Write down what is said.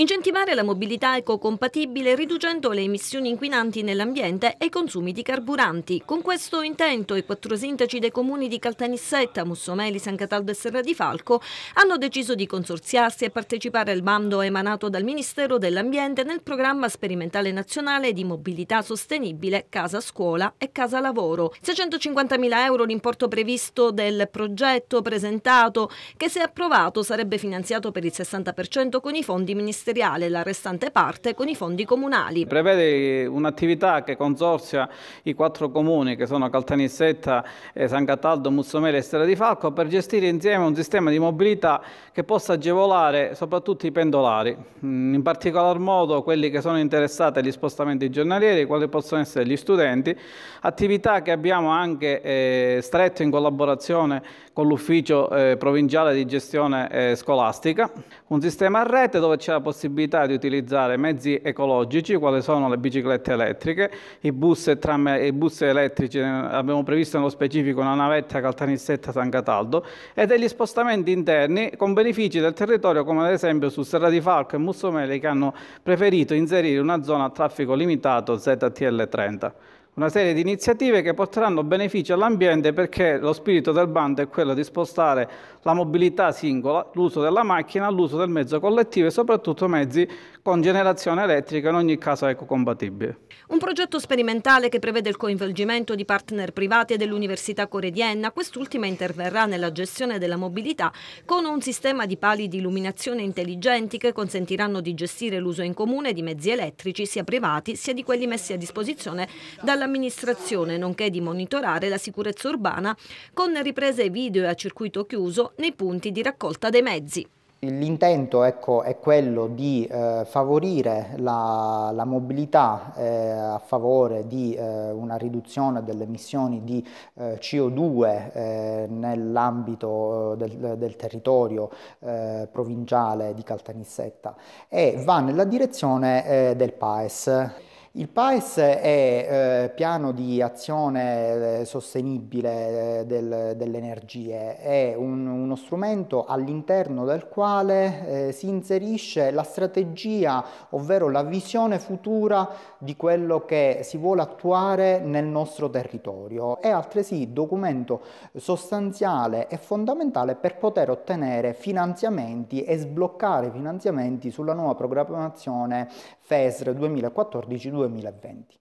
Incentivare la mobilità ecocompatibile riducendo le emissioni inquinanti nell'ambiente e i consumi di carburanti. Con questo intento i quattro sindaci dei comuni di Caltanissetta, Mussomeli, San Cataldo e Serra di Falco hanno deciso di consorziarsi e partecipare al bando emanato dal Ministero dell'Ambiente nel programma sperimentale nazionale di mobilità sostenibile Casa Scuola e Casa Lavoro. 650.000 euro l'importo previsto del progetto presentato che se approvato sarebbe finanziato per il 60% con i fondi ministeriali ministeriale la restante parte con i fondi comunali. Prevede un'attività che consorzia i quattro comuni che sono Caltanissetta, eh, San Cataldo, Mussomele e Stella di Falco per gestire insieme un sistema di mobilità che possa agevolare soprattutto i pendolari, mm, in particolar modo quelli che sono interessati agli spostamenti giornalieri, quali possono essere gli studenti, attività che abbiamo anche eh, stretto in collaborazione con l'ufficio eh, provinciale di gestione eh, scolastica, un sistema a rete dove c'è la possibilità possibilità di utilizzare mezzi ecologici, quali sono le biciclette elettriche, i bus e tram, i bus elettrici, eh, abbiamo previsto nello specifico una navetta Caltanissetta-San Cataldo, e degli spostamenti interni con benefici del territorio, come ad esempio su Serra di Falco e Mussomeli, che hanno preferito inserire una zona a traffico limitato ZTL 30 una serie di iniziative che porteranno benefici all'ambiente perché lo spirito del bando è quello di spostare la mobilità singola, l'uso della macchina, all'uso del mezzo collettivo e soprattutto mezzi con generazione elettrica in ogni caso ecocompatibile. Un progetto sperimentale che prevede il coinvolgimento di partner privati e dell'Università Core di Enna, quest'ultima interverrà nella gestione della mobilità con un sistema di pali di illuminazione intelligenti che consentiranno di gestire l'uso in comune di mezzi elettrici sia privati sia di quelli messi a disposizione dalla amministrazione, nonché di monitorare la sicurezza urbana con riprese video e a circuito chiuso nei punti di raccolta dei mezzi. L'intento ecco, è quello di eh, favorire la, la mobilità eh, a favore di eh, una riduzione delle emissioni di eh, CO2 eh, nell'ambito eh, del, del, territorio provinciale di Caltanissetta e va nella direzione del PAES. Il PAES è eh, piano di azione eh, sostenibile eh, del, delle energie, è un, uno strumento all'interno del quale eh, si inserisce la strategia, ovvero la visione futura di quello che si vuole attuare nel nostro territorio. È altresì documento sostanziale e fondamentale per poter ottenere finanziamenti e sbloccare finanziamenti sulla nuova programmazione FESR 2014 2020.